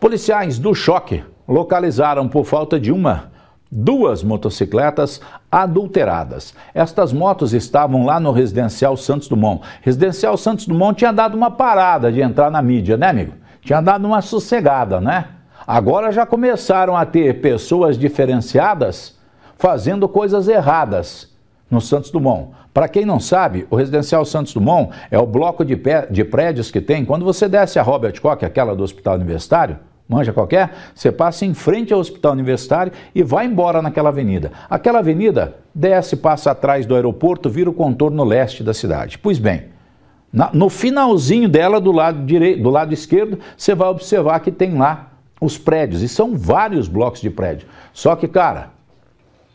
Policiais do choque localizaram por falta de uma duas motocicletas adulteradas. Estas motos estavam lá no Residencial Santos Dumont. Residencial Santos Dumont tinha dado uma parada de entrar na mídia, né, amigo? Tinha dado uma sossegada, né? Agora já começaram a ter pessoas diferenciadas fazendo coisas erradas no Santos Dumont. Para quem não sabe, o Residencial Santos Dumont é o bloco de, de prédios que tem. Quando você desce a Robert Koch, aquela do Hospital Universitário, manja qualquer, você passa em frente ao Hospital Universitário e vai embora naquela avenida. Aquela avenida desce, passa atrás do aeroporto, vira o contorno leste da cidade. Pois bem, na, no finalzinho dela, do lado, direito, do lado esquerdo, você vai observar que tem lá os prédios, e são vários blocos de prédio. Só que, cara,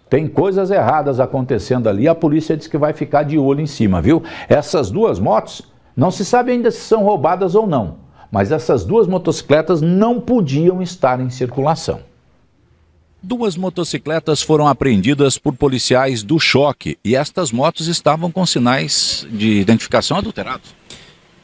tem coisas erradas acontecendo ali, a polícia diz que vai ficar de olho em cima, viu? Essas duas motos, não se sabe ainda se são roubadas ou não, mas essas duas motocicletas não podiam estar em circulação. Duas motocicletas foram apreendidas por policiais do choque e estas motos estavam com sinais de identificação adulterados.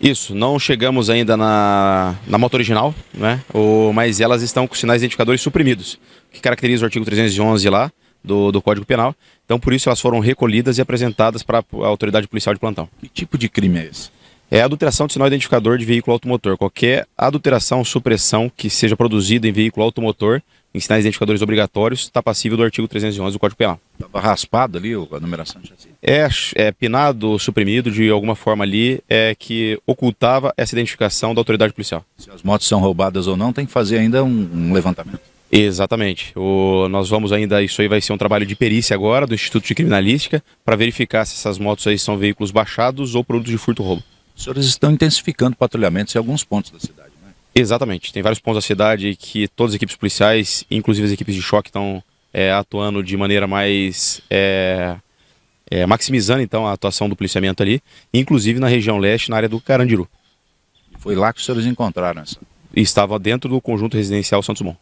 Isso, não chegamos ainda na, na moto original, né? O, mas elas estão com sinais identificadores suprimidos, que caracteriza o artigo 311 lá do, do Código Penal. Então, por isso, elas foram recolhidas e apresentadas para a autoridade policial de plantão. Que tipo de crime é esse? É adulteração de sinal identificador de veículo automotor. Qualquer adulteração, supressão que seja produzida em veículo automotor, em sinais identificadores obrigatórios, está passível do artigo 311 do Código Penal. Estava raspado ali a numeração de chassi? É, é pinado, suprimido de alguma forma ali, é que ocultava essa identificação da autoridade policial. Se as motos são roubadas ou não, tem que fazer ainda um, um levantamento. Exatamente. O, nós vamos ainda, isso aí vai ser um trabalho de perícia agora do Instituto de Criminalística para verificar se essas motos aí são veículos baixados ou produtos de furto roubo. Os senhores estão intensificando patrulhamentos em alguns pontos da cidade, né? Exatamente. Tem vários pontos da cidade que todas as equipes policiais, inclusive as equipes de choque, estão é, atuando de maneira mais. É, é, maximizando então a atuação do policiamento ali, inclusive na região leste, na área do Carandiru. Foi lá que os senhores encontraram essa? Estava dentro do conjunto residencial Santos Dumont.